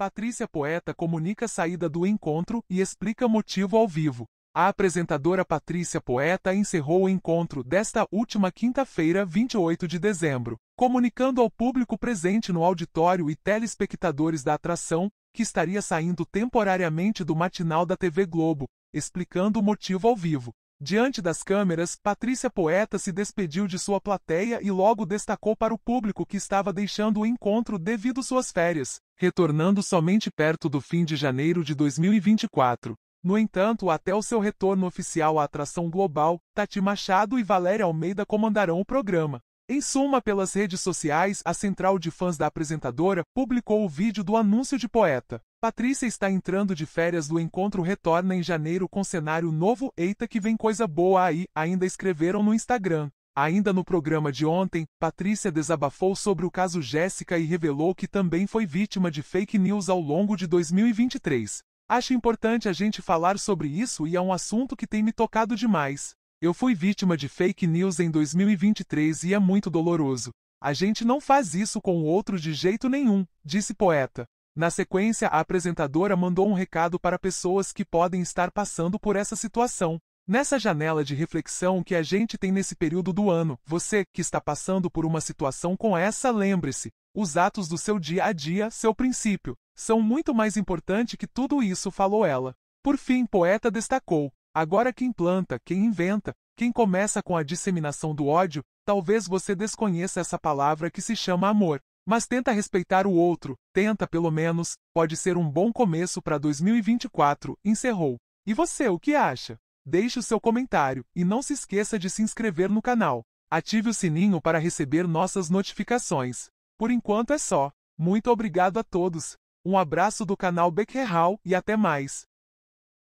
Patrícia Poeta comunica saída do encontro e explica motivo ao vivo. A apresentadora Patrícia Poeta encerrou o encontro desta última quinta-feira, 28 de dezembro, comunicando ao público presente no auditório e telespectadores da atração que estaria saindo temporariamente do matinal da TV Globo, explicando o motivo ao vivo. Diante das câmeras, Patrícia Poeta se despediu de sua plateia e logo destacou para o público que estava deixando o encontro devido suas férias, retornando somente perto do fim de janeiro de 2024. No entanto, até o seu retorno oficial à atração global, Tati Machado e Valéria Almeida comandarão o programa. Em suma, pelas redes sociais, a central de fãs da apresentadora publicou o vídeo do anúncio de poeta. Patrícia está entrando de férias do encontro retorna em janeiro com cenário novo. Eita que vem coisa boa aí, ainda escreveram no Instagram. Ainda no programa de ontem, Patrícia desabafou sobre o caso Jéssica e revelou que também foi vítima de fake news ao longo de 2023. Acho importante a gente falar sobre isso e é um assunto que tem me tocado demais. Eu fui vítima de fake news em 2023 e é muito doloroso. A gente não faz isso com o outro de jeito nenhum, disse poeta. Na sequência, a apresentadora mandou um recado para pessoas que podem estar passando por essa situação. Nessa janela de reflexão que a gente tem nesse período do ano, você que está passando por uma situação com essa, lembre-se: os atos do seu dia a dia, seu princípio, são muito mais importante que tudo isso, falou ela. Por fim, poeta destacou: Agora quem planta, quem inventa, quem começa com a disseminação do ódio, talvez você desconheça essa palavra que se chama amor. Mas tenta respeitar o outro, tenta pelo menos, pode ser um bom começo para 2024, encerrou. E você, o que acha? Deixe o seu comentário e não se esqueça de se inscrever no canal. Ative o sininho para receber nossas notificações. Por enquanto é só. Muito obrigado a todos. Um abraço do canal Beckerhal e até mais.